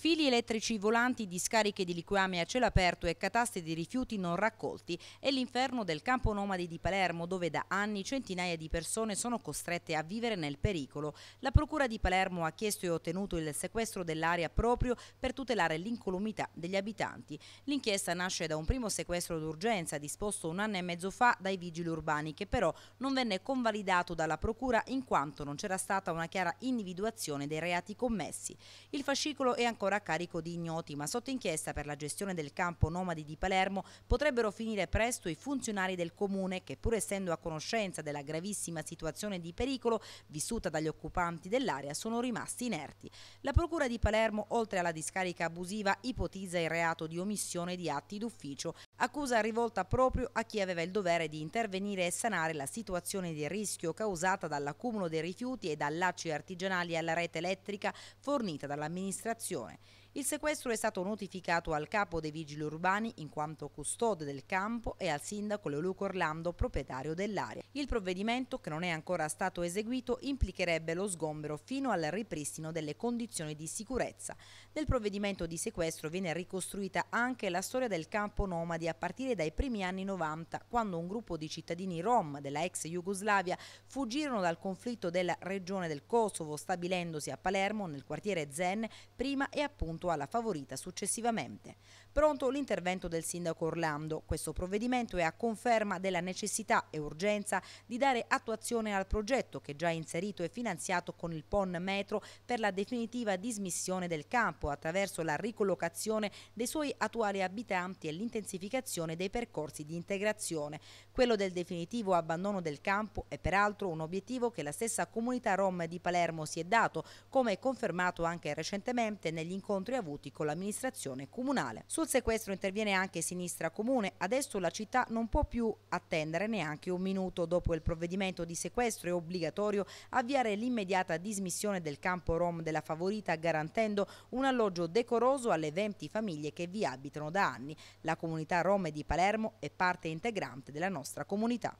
fili elettrici volanti, discariche di liquami a cielo aperto e cataste di rifiuti non raccolti è l'inferno del campo nomadi di Palermo dove da anni centinaia di persone sono costrette a vivere nel pericolo. La Procura di Palermo ha chiesto e ottenuto il sequestro dell'area proprio per tutelare l'incolumità degli abitanti. L'inchiesta nasce da un primo sequestro d'urgenza disposto un anno e mezzo fa dai vigili urbani che però non venne convalidato dalla Procura in quanto non c'era stata una chiara individuazione dei reati commessi. Il fascicolo è ancora ancora a carico di ignoti, ma sotto inchiesta per la gestione del campo nomadi di Palermo potrebbero finire presto i funzionari del comune che pur essendo a conoscenza della gravissima situazione di pericolo vissuta dagli occupanti dell'area sono rimasti inerti. La procura di Palermo, oltre alla discarica abusiva, ipotizza il reato di omissione di atti d'ufficio, accusa rivolta proprio a chi aveva il dovere di intervenire e sanare la situazione di rischio causata dall'accumulo dei rifiuti e da lacci artigianali alla rete elettrica fornita dall'amministrazione. Il sequestro è stato notificato al capo dei vigili urbani in quanto custode del campo e al sindaco Leoluco Orlando, proprietario dell'area. Il provvedimento, che non è ancora stato eseguito, implicherebbe lo sgombero fino al ripristino delle condizioni di sicurezza. Nel provvedimento di sequestro viene ricostruita anche la storia del campo nomadi a partire dai primi anni 90, quando un gruppo di cittadini rom della ex Jugoslavia fuggirono dal conflitto della regione del Kosovo, stabilendosi a Palermo nel quartiere Zen, prima e appunto confronto alla favorita successivamente. Pronto l'intervento del sindaco Orlando. Questo provvedimento è a conferma della necessità e urgenza di dare attuazione al progetto che già è inserito e finanziato con il PON Metro per la definitiva dismissione del campo attraverso la ricollocazione dei suoi attuali abitanti e l'intensificazione dei percorsi di integrazione. Quello del definitivo abbandono del campo è peraltro un obiettivo che la stessa comunità rom di Palermo si è dato, come confermato anche recentemente negli incontri riscontri avuti con l'amministrazione comunale. Sul sequestro interviene anche Sinistra Comune, adesso la città non può più attendere neanche un minuto dopo il provvedimento di sequestro è obbligatorio avviare l'immediata dismissione del campo rom della Favorita garantendo un alloggio decoroso alle 20 famiglie che vi abitano da anni. La comunità rom di Palermo è parte integrante della nostra comunità.